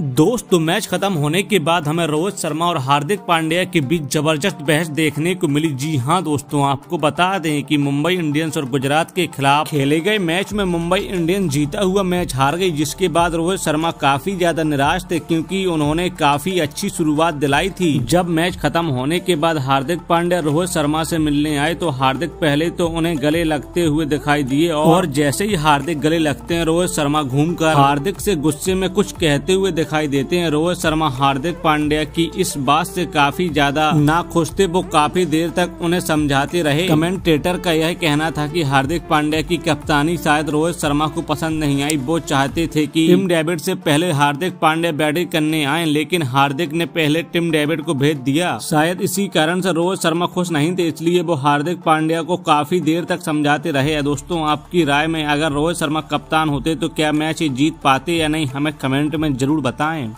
दोस्त तो मैच खत्म होने के बाद हमें रोहित शर्मा और हार्दिक पांड्या के बीच जबरदस्त बहस देखने को मिली जी हाँ दोस्तों आपको बता दें कि मुंबई इंडियंस और गुजरात के खिलाफ खेले गए मैच में मुंबई इंडियंस जीता हुआ मैच हार गई जिसके बाद रोहित शर्मा काफी ज्यादा निराश थे क्योंकि उन्होंने काफी अच्छी शुरुआत दिलाई थी जब मैच खत्म होने के बाद हार्दिक पांड्या रोहित शर्मा ऐसी मिलने आए तो हार्दिक पहले तो उन्हें गले लगते हुए दिखाई दिए और जैसे ही हार्दिक गले लगते है रोहित शर्मा घूम हार्दिक ऐसी गुस्से में कुछ कहते हुए दिखाई देते हैं रोहित शर्मा हार्दिक पांड्या की इस बात से काफी ज्यादा ना खुश थे वो काफी देर तक उन्हें समझाते रहे कमेंटेटर का यह कहना था कि हार्दिक पांड्या की कप्तानी शायद रोहित शर्मा को पसंद नहीं आई वो चाहते थे कि टिम डेविड से पहले हार्दिक पांड्या बैटिंग करने आए लेकिन हार्दिक ने पहले टिम डेविड को भेज दिया शायद इसी कारण से रोहित शर्मा खुश नहीं थे इसलिए वो हार्दिक पांड्या को काफी देर तक समझाते रहे दोस्तों आपकी राय में अगर रोहित शर्मा कप्तान होते तो क्या मैच जीत पाते या नहीं हमें कमेंट में जरूर बता बताएं